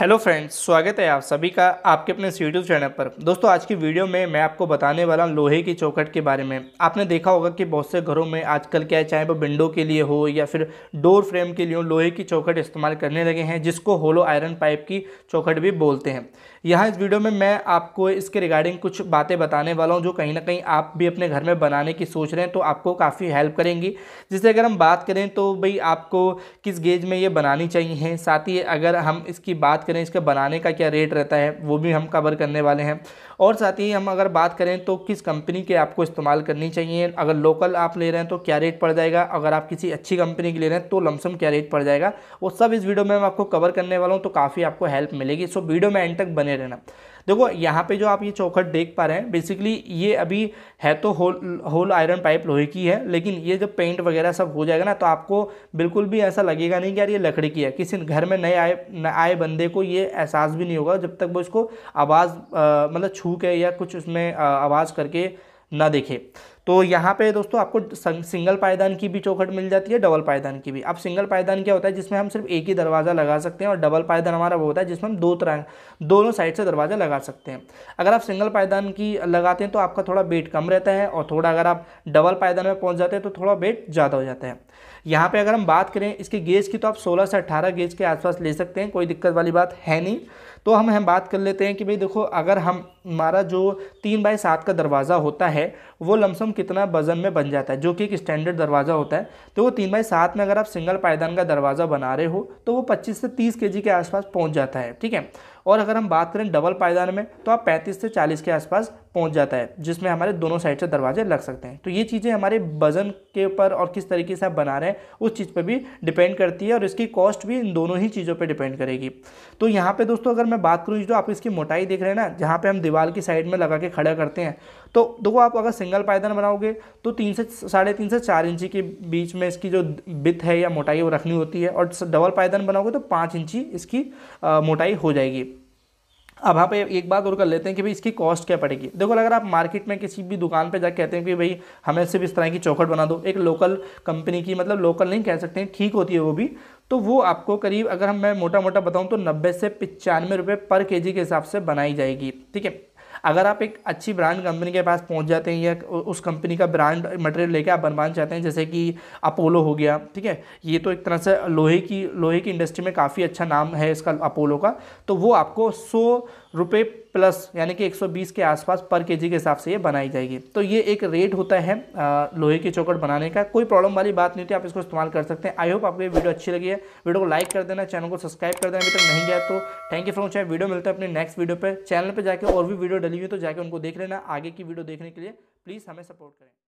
hello friends स्वागत है आप सभी का आपके अपने यूट्यूब चैनल पर दोस्तों आज की वीडियो में मैं आपको बताने वाला हूँ लोहे की चौखट के बारे में आपने देखा होगा कि बहुत से घरों में आजकल क्या है चाहे वो विंडो के लिए हो या फिर डोर फ्रेम के लिए हो लोहे की चौखट इस्तेमाल करने लगे हैं जिसको होलो आयरन पाइप की चौखट भी बोलते हैं यहाँ इस वीडियो में मैं आपको इसके रिगार्डिंग कुछ बातें बताने वाला हूँ जो कहीं ना कहीं आप भी अपने घर में बनाने की सोच रहे हैं तो आपको काफ़ी हेल्प करेंगी जैसे अगर हम बात करें तो भाई आपको किस गेज में ये बनानी चाहिए साथ ही अगर हम इसकी बात करें इसके बनाने का क्या रेट रहता है वो भी हम कवर करने वाले हैं और साथ ही हम अगर बात करें तो किस कंपनी के आपको इस्तेमाल करनी चाहिए अगर लोकल आप ले रहे हैं तो क्या रेट पड़ जाएगा अगर आप किसी अच्छी कंपनी की ले रहे हैं तो लमसम क्या रेट पड़ जाएगा वो सब इस वीडियो में मैं आपको कवर करने वाला हूँ तो काफ़ी आपको हेल्प मिलेगी सो वीडियो में एंड तक बने बने रहना देखो यहाँ पे जो आप ये चौखट देख पा रहे हैं बेसिकली ये अभी है तो होल होल आयरन पाइप लोहे की है लेकिन ये जब पेंट वगैरह सब हो जाएगा ना तो आपको बिल्कुल भी ऐसा लगेगा नहीं कि यार ये लकड़ी की है किसी घर में नए आए न आए बंदे को ये एहसास भी नहीं होगा जब तक वो इसको आवाज़ मतलब छू के या कुछ उसमें आवाज़ करके ना देखे तो यहाँ पे दोस्तों आपको सिंगल पायदान की भी चौखट मिल जाती है डबल पायदान की भी अब सिंगल पायदान क्या होता है जिसमें हम सिर्फ एक ही दरवाज़ा लगा सकते हैं और डबल पायदान हमारा वो होता है जिसमें हम दो तरह दोनों साइड से दरवाज़ा लगा सकते हैं अगर आप सिंगल पायदान की लगाते हैं तो आपका थोड़ा वेट कम रहता है और थोड़ा अगर आप डबल पायदान में पहुँच जाते हैं तो थोड़ा वेट ज़्यादा हो जाता है यहाँ पर अगर हम बात करें इसके गेज की तो आप सोलह से अट्ठारह गेज के आसपास ले सकते हैं कोई दिक्कत वाली बात है नहीं तो हम हम बात कर लेते हैं कि भाई देखो अगर हम हमारा जो तीन बाय सात का दरवाज़ा होता है वो लमसम कितना वजन में बन जाता है जो कि एक स्टैंडर्ड दरवाज़ा होता है तो वो तीन बाई सात में अगर आप सिंगल पायदान का दरवाज़ा बना रहे हो तो वो पच्चीस से तीस के के आसपास पहुंच जाता है ठीक है और अगर हम बात करें डबल पायदान में तो आप पैंतीस से चालीस के आसपास पहुंच जाता है जिसमें हमारे दोनों साइड से दरवाजे लग सकते हैं तो ये चीज़ें हमारे वज़न के ऊपर और किस तरीके से आप बना रहे हैं उस चीज़ पर भी डिपेंड करती है और इसकी कॉस्ट भी इन दोनों ही चीज़ों पर डिपेंड करेगी तो यहाँ पर दोस्तों अगर मैं बात करूँ तो आप इसकी मोटाई देख रहे हैं ना जहाँ पर हम दीवार की साइड में लगा के खड़ा करते हैं तो देखो आप अगर सिंगल पायदान बनाओगे तो तीन से साढ़े तीन से चार इंची के बीच में इसकी जो बिथ है या मोटाई वो रखनी होती है और डबल पायदान बनाओगे तो पाँच इंची इसकी मोटाई हो जाएगी अब आप एक बात और कर लेते हैं कि भाई इसकी कॉस्ट क्या पड़ेगी देखो अगर आप मार्केट में किसी भी दुकान पे जा कहते हैं कि भाई हमें सिर्फ इस तरह की चौखट बना दो एक लोकल कंपनी की मतलब लोकल नहीं कह सकते हैं ठीक होती है वो भी तो वो आपको करीब अगर हम मैं मोटा मोटा बताऊँ तो नब्बे से पचानवे रुपये पर के के हिसाब से बनाई जाएगी ठीक है अगर आप एक अच्छी ब्रांड कंपनी के पास पहुंच जाते हैं या उस कंपनी का ब्रांड मटेरियल लेके आप बनवाना चाहते हैं जैसे कि अपोलो हो गया ठीक है ये तो एक तरह से लोहे की लोहे की इंडस्ट्री में काफ़ी अच्छा नाम है इसका अपोलो का तो वो आपको सौ रुपये प्लस यानी कि 120 के आसपास पर केजी के हिसाब से ये बनाई जाएगी तो ये एक रेट होता है लोहे की चौकट बनाने का कोई प्रॉब्लम वाली बात नहीं थी आप इसको इस्तेमाल कर सकते हैं आई होप आपको ये वीडियो अच्छी लगी है वीडियो को लाइक कर देना चैनल को सब्सक्राइब कर देना अभी तक नहीं गया तो thank you for watching video मिलता है अपने नेक्स्ट वीडियो पर चैनल पर जाकर और भी वीडियो डली हुई तो जाकर उनको देख लेना आगे की वीडियो देखने के लिए प्लीज़ हमें सपोर्ट करें